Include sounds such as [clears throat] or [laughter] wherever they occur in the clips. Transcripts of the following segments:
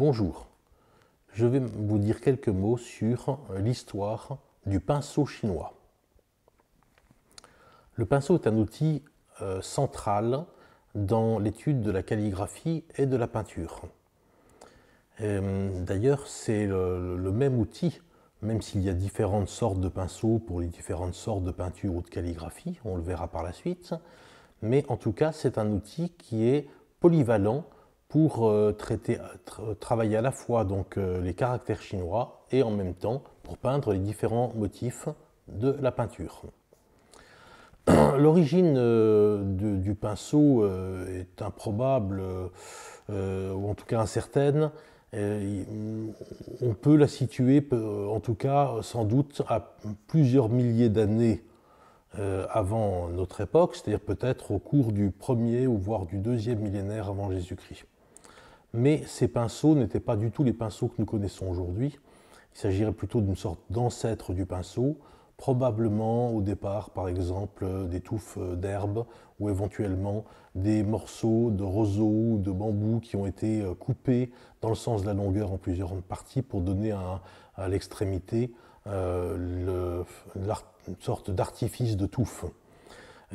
Bonjour, je vais vous dire quelques mots sur l'histoire du pinceau chinois. Le pinceau est un outil euh, central dans l'étude de la calligraphie et de la peinture. Euh, d'ailleurs, c'est le, même outil, même s'il y a différentes sortes de pinceaux pour les différentes sortes de peinture ou de calligraphie, on le verra par la suite, mais en tout cas, c'est un outil qui est polyvalent pour euh, traiter, euh, euh, travailler à la fois donc, les caractères chinois et en même temps pour peindre les différents motifs de la peinture. [clears throat] L'origine du pinceau est improbable, ou en tout cas incertaine. Mm, on peut la situer, en tout cas, sans doute à plusieurs milliers d'années avant notre époque, c'est-à-dire peut-être au cours du premier ou voire du deuxième millénaire avant Jésus-Christ. Mais ces pinceaux n'étaient pas du tout les pinceaux que nous connaissons aujourd'hui. Il s'agirait plutôt d'une sorte d'ancêtre du pinceau, probablement au départ par exemple euh, des touffes euh, d'herbe ou éventuellement des morceaux de roseaux ou de bambou qui ont été euh, coupés dans le sens de la longueur en plusieurs parties pour donner à, l'extrémité une sorte d'artifice de touffe.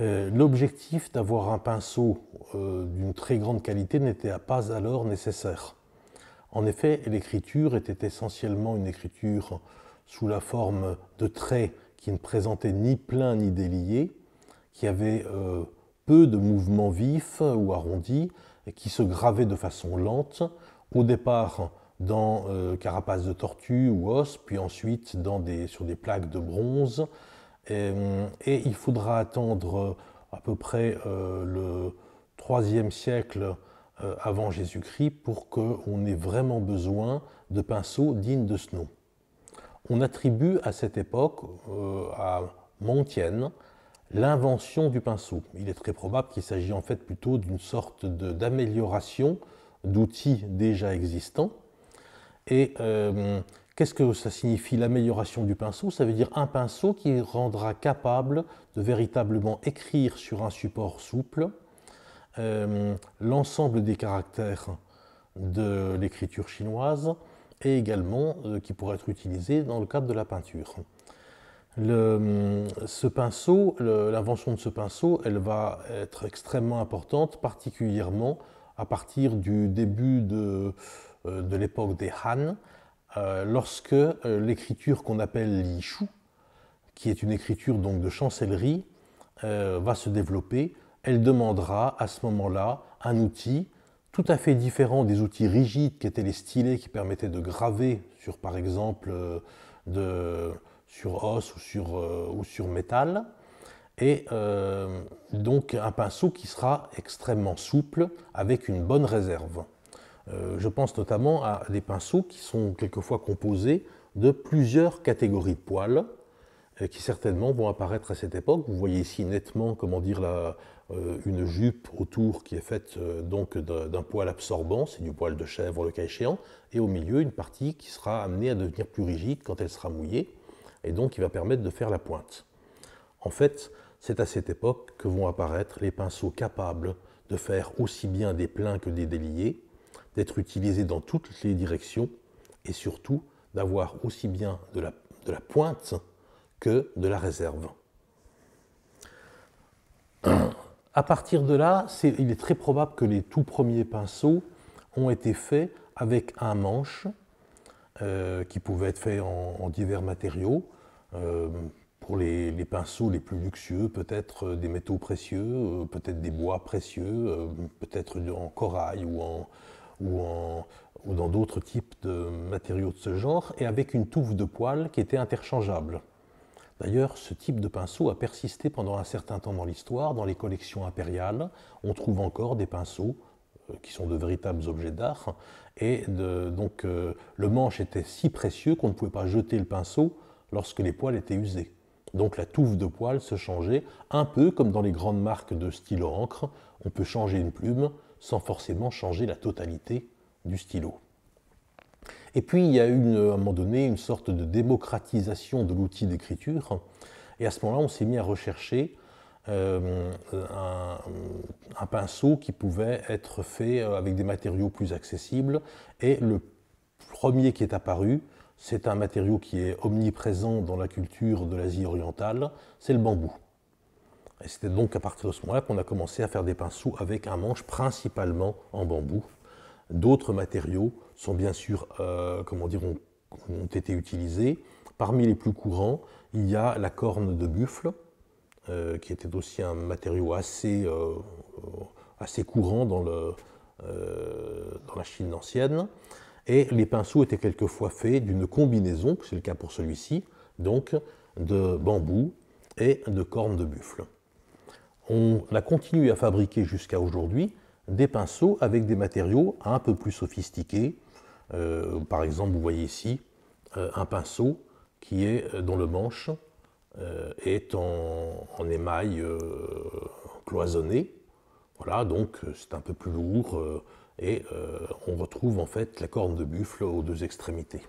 Euh, l'objectif d'avoir un pinceau euh, d'une très grande qualité n'était pas alors nécessaire. En effet, l'écriture était essentiellement une écriture sous la forme de traits qui ne présentaient ni plein ni délié, qui avaient euh, peu de mouvements vifs ou arrondis, et qui se gravaient de façon lente, au départ dans carapaces de tortue ou os, puis ensuite sur des plaques de bronze, euh, et, il faudra attendre euh, à peu près euh, le IIIe siècle avant Jésus-Christ pour qu'on ait vraiment besoin de pinceaux dignes de ce nom. On attribue à cette époque à Montienne l'invention du pinceau. Il est très probable qu'il s'agit en fait plutôt d'une sorte d'amélioration d'outils déjà existants. Qu'est-ce que ça signifie l'amélioration du pinceau Ça veut dire un pinceau qui rendra capable de véritablement écrire sur un support souple euh, l'ensemble des caractères de l'écriture chinoise et également euh, qui pourra être utilisé dans le cadre de la peinture. ce l'invention de ce pinceau, elle va être extrêmement importante, particulièrement à partir du début de euh, l'époque des Han, euh, lorsque euh, l'écriture qu'on appelle l'ichou, qui est une écriture donc de chancellerie, euh, va se développer, elle demandera à ce moment-là un outil tout à fait différent des outils rigides qui étaient les stylets qui permettaient de graver sur par exemple de, sur os ou sur, ou sur métal et donc un pinceau qui sera extrêmement souple avec une bonne réserve. Euh, je pense notamment à des pinceaux qui sont quelquefois composés de plusieurs catégories de poils euh, qui certainement vont apparaître à cette époque. Vous voyez ici nettement, comment dire, euh, une jupe autour qui est faite donc d'un poil absorbant, c'est du poil de chèvre le cas échéant, et au milieu une partie qui sera amenée à devenir plus rigide quand elle sera mouillée, et donc qui va permettre de faire la pointe. En fait, c'est à cette époque que vont apparaître les pinceaux capables de faire aussi bien des pleins que des déliés, d'être utilisé dans toutes les directions et surtout d'avoir aussi bien de la, de la, pointe que de la réserve. À partir de là, il est très probable que les tout premiers pinceaux ont été faits avec un manche euh, qui pouvait être fait en, divers matériaux. Euh, pour les, pinceaux les plus luxueux, peut-être euh, des métaux précieux, peut-être des bois précieux, peut-être en corail ou en, ou, dans d'autres types de matériaux de ce genre, et avec une touffe de poils qui était interchangeable. D'ailleurs, ce type de pinceau a persisté pendant un certain temps dans l'histoire, dans les collections impériales. On trouve encore des pinceaux euh, qui sont de véritables objets d'art. Et donc euh, le manche était si précieux qu'on ne pouvait pas jeter le pinceau lorsque les poils étaient usés. Donc la touffe de poils se changeait, un peu comme dans les grandes marques de stylo encre. On peut changer une plume sans forcément changer la totalité du stylo. Et puis il y a eu à un moment donné une sorte de démocratisation de l'outil d'écriture, et à ce moment-là on s'est mis à rechercher euh, un, pinceau qui pouvait être fait euh, avec des matériaux plus accessibles, et le premier qui est apparu, c'est un matériau qui est omniprésent dans la culture de l'Asie orientale, c'est le bambou. Et c'était donc à partir de ce moment-là qu'on a commencé à faire des pinceaux avec un manche principalement en bambou. D'autres matériaux sont bien sûr, euh, comment dire, ont, été utilisés. Parmi les plus courants, il y a la corne de buffle, euh, qui était aussi un matériau assez, euh, assez courant dans, dans la Chine ancienne. Et les pinceaux étaient quelquefois faits d'une combinaison, c'est le cas pour celui-ci, donc de bambou et de corne de buffle on a continué à fabriquer jusqu'à aujourd'hui des pinceaux avec des matériaux un peu plus sophistiqués. Euh, par exemple, vous voyez ici euh, un pinceau qui est euh, dont le manche est en, en émail cloisonné. Voilà, donc c'est un peu plus lourd et on retrouve en fait la corne de buffle aux deux extrémités.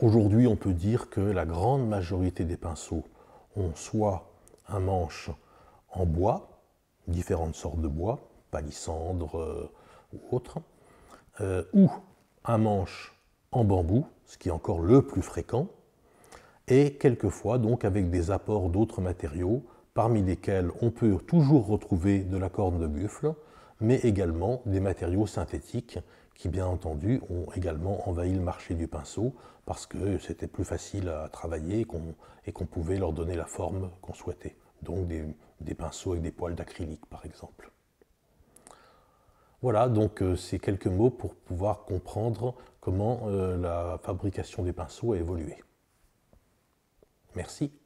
Aujourd'hui, on peut dire que la grande majorité des pinceaux ont soit un manche en bois, différentes sortes de bois, palissandre euh, ou autre, euh, ou un manche en bambou, ce qui est encore le plus fréquent, et quelquefois donc avec des apports d'autres matériaux, parmi lesquels on peut toujours retrouver de la corne de buffle, mais également des matériaux synthétiques qui bien entendu ont également envahi le marché du pinceau parce que c'était plus facile à travailler et qu'on pouvait leur donner la forme qu'on souhaitait. Donc des, pinceaux avec des poils d'acrylique par exemple. Voilà, donc euh, ces quelques mots pour pouvoir comprendre comment euh, la fabrication des pinceaux a évolué. Merci.